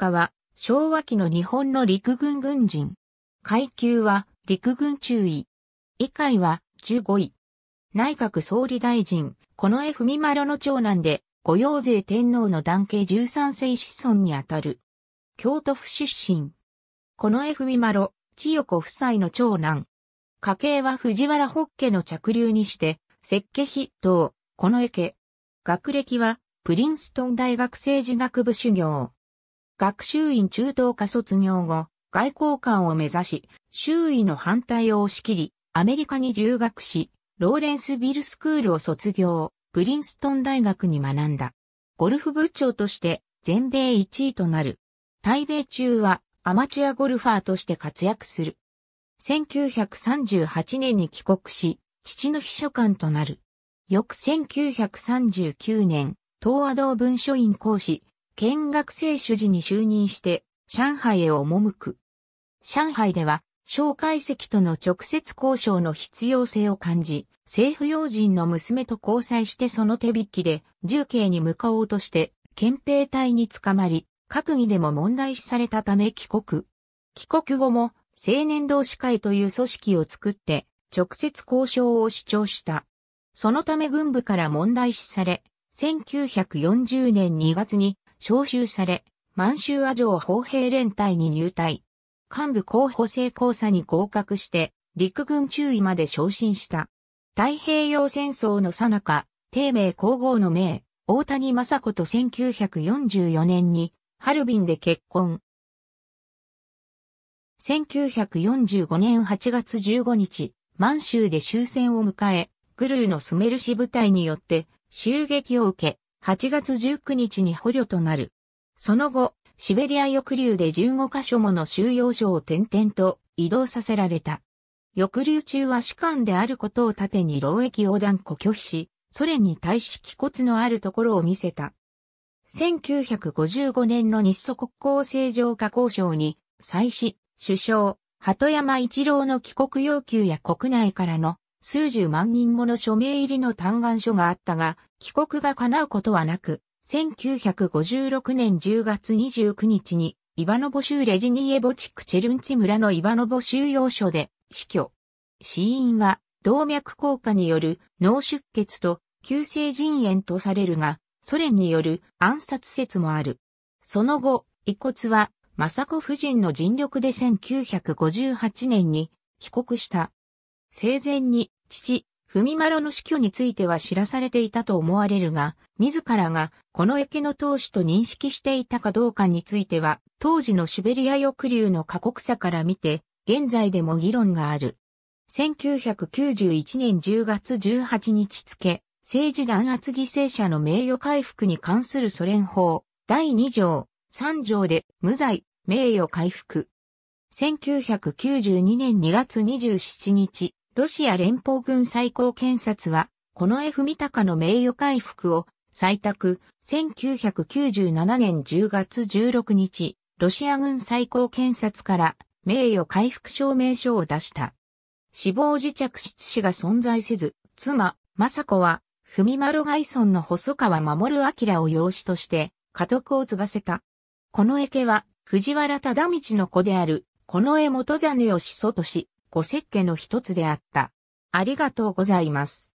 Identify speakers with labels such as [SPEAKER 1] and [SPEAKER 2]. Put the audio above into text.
[SPEAKER 1] 家は昭和期の日本の陸軍軍人。階級は陸軍中尉。以下は15位。内閣総理大臣、近衛文丸の長男で、御用税天皇の男系13世子孫にあたる。京都府出身。近衛文丸、千代子夫妻の長男。家系は藤原北家の着流にして、設計筆頭、近衛家。学歴は、プリンストン大学政治学部修行。学習院中等科卒業後、外交官を目指し、周囲の反対を押し切り、アメリカに留学し、ローレンスビルスクールを卒業、プリンストン大学に学んだ。ゴルフ部長として全米1位となる。対米中はアマチュアゴルファーとして活躍する。1938年に帰国し、父の秘書官となる。翌1939年、東亜道文書院講師、県学生主事に就任して、上海へ赴く。上海では、蒋介石との直接交渉の必要性を感じ、政府要人の娘と交際してその手引きで、重慶に向かおうとして、憲兵隊に捕まり、閣議でも問題視されたため帰国。帰国後も、青年同士会という組織を作って、直接交渉を主張した。そのため軍部から問題視され、1940年2月に招集され、満州阿城砲兵連隊に入隊。幹部候補生交差に合格して、陸軍中尉まで昇進した。太平洋戦争の最中、帝名皇后の名、大谷雅子と1944年に、ハルビンで結婚。1945年8月15日、満州で終戦を迎え、グルーのスメルシ部隊によって襲撃を受け、8月19日に捕虜となる。その後、シベリア抑留で15カ所もの収容所を転々と移動させられた。抑留中は士官であることを盾に労役を断固拒否し、ソ連に対し気骨のあるところを見せた。1955年の日ソ国交正常化交渉に、妻子、首相、鳩山一郎の帰国要求や国内からの数十万人もの署名入りの嘆願書があったが、帰国が叶うことはなく、1956年10月29日に、イバノボ州レジニエボチックチェルンチ村のイバノボ収容所で死去。死因は動脈硬化による脳出血と急性腎炎とされるが、ソ連による暗殺説もある。その後、遺骨は、雅子夫人の尽力で1958年に帰国した。生前に父、文丸の死去については知らされていたと思われるが、自らがこの駅の当主と認識していたかどうかについては、当時のシュベリア抑留の過酷さから見て、現在でも議論がある。1991年10月18日付、政治弾圧犠牲者の名誉回復に関するソ連法、第2条、3条で、無罪、名誉回復。1992年2月27日、ロシア連邦軍最高検察は、この F 文高の名誉回復を、採択、1997年10月16日、ロシア軍最高検察から名誉回復証明書を出した。死亡時着室死が存在せず、妻、雅子は、文丸外村の細川守明を養子として、家督を継がせた。この絵家は、藤原忠道の子である、この絵元真を始祖とし、五石家の一つであった。ありがとうございます。